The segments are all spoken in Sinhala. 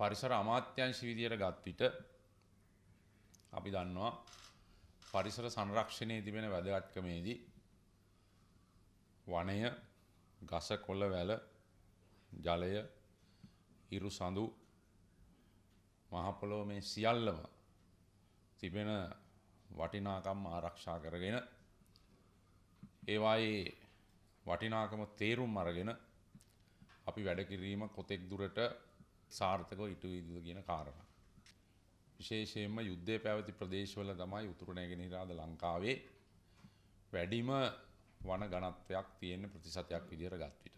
පරිසර අමාත්‍යංශ විදියට ගත් විට අපි දන්නවා පරිසර සංරක්ෂණයේ තිබෙන වැදගත්කමේදී වනය, ගස කොළ වැල, ජලය, ඉරු සඳු, මහ පොළොව මේ සියල්ලම තිබෙන වටිනාකම් ආරක්ෂා කරගෙන ඒවායේ වටිනාකම තේරුම් අරගෙන අපි වැඩ කිරීම කොතෙක් දුරට සාර්ථකව ඉටු වේවිද කියන කාරණා. විශේෂයෙන්ම යුද්ධය පැවති ප්‍රදේශවල තමයි උතුරු නැගෙනහිර ලංකාවේ වැඩිම වන ඝනත්වයක් තියෙන ප්‍රතිශතයක් විදිහට ගත් විට.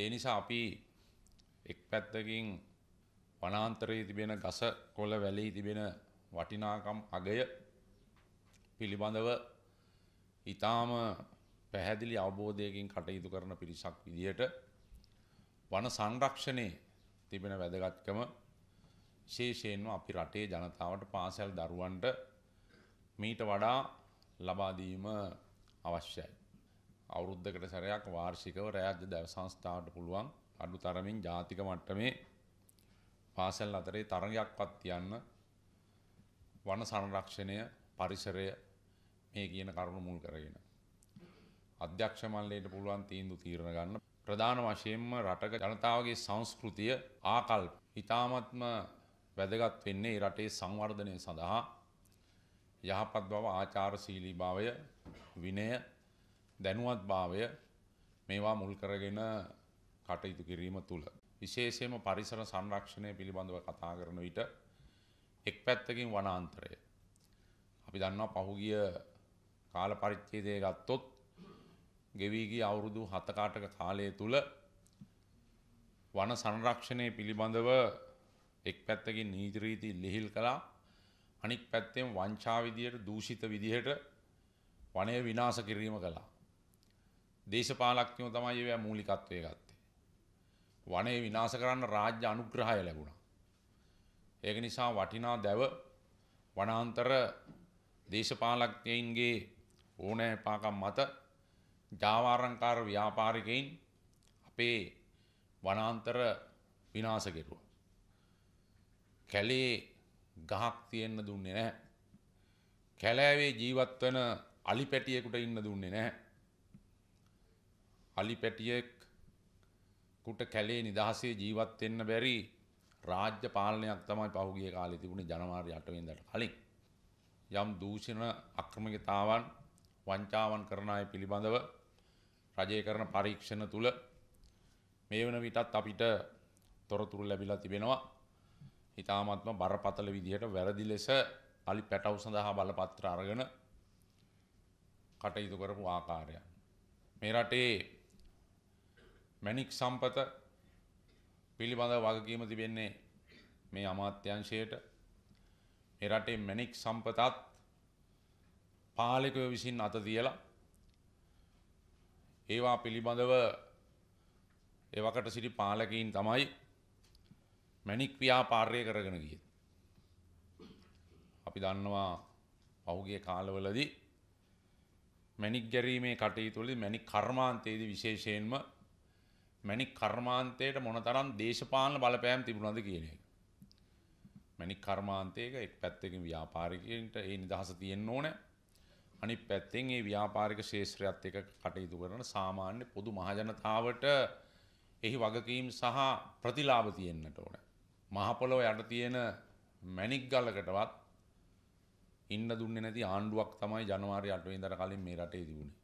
ඒ නිසා අපි එක් පැත්තකින් වනාන්තරයේ තිබෙන ගස කොළ වැලී තිබෙන වටිනාකම් අගය පිළිබඳව ඊටාම පැහැදිලි අවබෝධයකින් කටයුතු කරන පිරිසක් විදිහට වන සංරක්ෂණයේ තිබෙන වැදගත්කම විශේෂයෙන්ම අපි රටේ ජනතාවට පාසල් දරුවන්ට මීට වඩා ලබා දීම අවශ්‍යයි. අවුරුද්දකට සැරයක් වාර්ෂිකව රාජ්‍ය දව සංස්ථාවට පුළුවන් අඩු තරමින් ජාතික මට්ටමේ පාසල් අතරේ තරගයක්වත් තියන්න වන සංරක්ෂණය පරිසරය මේ කියන කරුණු මුල් කරගෙන අධ්‍යක්ෂ මණ්ඩලයට පුළුවන් තීන්දුව තීරණ ගන්න ප්‍රධාන වශයෙන්ම රටක ජනතාවගේ සංස්කෘතිය ආකල්ප ඉතාමත්ම වැදගත් වෙන්නේ රටේ සංවර්ධනය සඳහා යහපත් බව ආචාරශීලී භාවය විනය දැනුවත් භාවය මේවා මුල් කරගෙන කටයුතු කිරීම තුළ. විශේෂයෙන්ම පරිසර සංරක්ෂණය පිළිබඳව කතා කරන විට එක් පැත්තකින් වනාන්තරය. අපි දන්නවා පහුගිය කාල පරිච්ඡේදය ගත්තොත් ගෙවීගී අවුරුදු හතකාටක කාලය තුළ වන සංරක්ෂණය පිළිබඳව එක් පැත්තකින් නීජරීති ලිහිල් කලා අනික් පැත්තෙන් වංචාවිදියට දූෂිත විදිහට වනය විනාස කිරීම කලා. දේශපාලක්ඥෝ තමයි ඒවැ මූලිකත්වය ගත්තේ. වනේ විනාස කරන්න රාජ්‍ය අනුග්‍රහය ලැබුණ. ඒක නිසා වටිනා දැව වනාන්තර දේශපාලක්ඥයින්ගේ ඕනෑ පාකම් මත ජාවාරංකාර ව්‍යාපාරිකයින් අපේ වනාන්තර විනාශ කෙරුවා. කැලේ ගහක් තියෙන්න දුන්නේ නැහැ. කැලෑවේ ජීවත් වෙන අලි පැටියෙකුට ඉන්න දුන්නේ නැහැ. අලි පැටියෙක් කුට කැලේ නිදහසේ ජීවත් වෙන්න බැරි රාජ්‍ය පාලනයක් තමයි පහුගිය කාලේ තිබුණේ ජනවාරි 8 වෙනිදාට කලින්. යම් දූෂණ අක්‍රමිකතාවන් වංචාවන් කරන අය පිළිබඳව රජය කරන පරීක්ෂණ තුළ මේ වන විටත් අපිට තොරතුරු ලැබිලා තිබෙනවා හිතාමත්ම බරපතල විදිහට වැරදි ලෙස අලි පැටව් සඳහා බලපත්‍ර අරගෙන කටයුතු කරපු ආකාරය. මේ රටේ මැණික් සම්පත පිළිබඳ වගකීම තිබෙන්නේ මේ අමාත්‍යංශයට මේ රටේ මැණික් සම්පතත් පාලකයෝ විසින් අත තියලා ඒවා පිළිබඳව ඒවකට සිටි පාලකයින් තමයි මැණික් ව්‍යාපාරය කරගෙන ගියේ. අපි දන්නවා පහුගිය කාලවලදී මැණික් ගැරීමේ කටයුතුවලදී මැණික් කර්මාන්තයේදී විශේෂයෙන්ම මැණික් කර්මාන්තයට මොනතරම් දේශපාලන බලපෑම් තිබුණාද කියන එක. මැණික් කර්මාන්තයක එක් පැත්තකින් ව්‍යාපාරිකයන්ට ඒ නිදහස තියෙන්න ඕනේ. අනිත් පැත්තෙන් ඒ ව්‍යාපාරික ශේෂත්‍රයත් එක්ක කටයුතු කරන සාමාන්‍ය පොදු මහජනතාවට එහි වගකීම් සහ ප්‍රතිලාභ තියෙන්නට ඕන. මහපොළොව යට තියෙන මැණික් ගලකටවත් ඉන්න දුන්නේ නැති ආණ්ඩුවක් තමයි ජනවාරි 8 වෙනිදාට කලින් මේ රටේ තිබුණේ.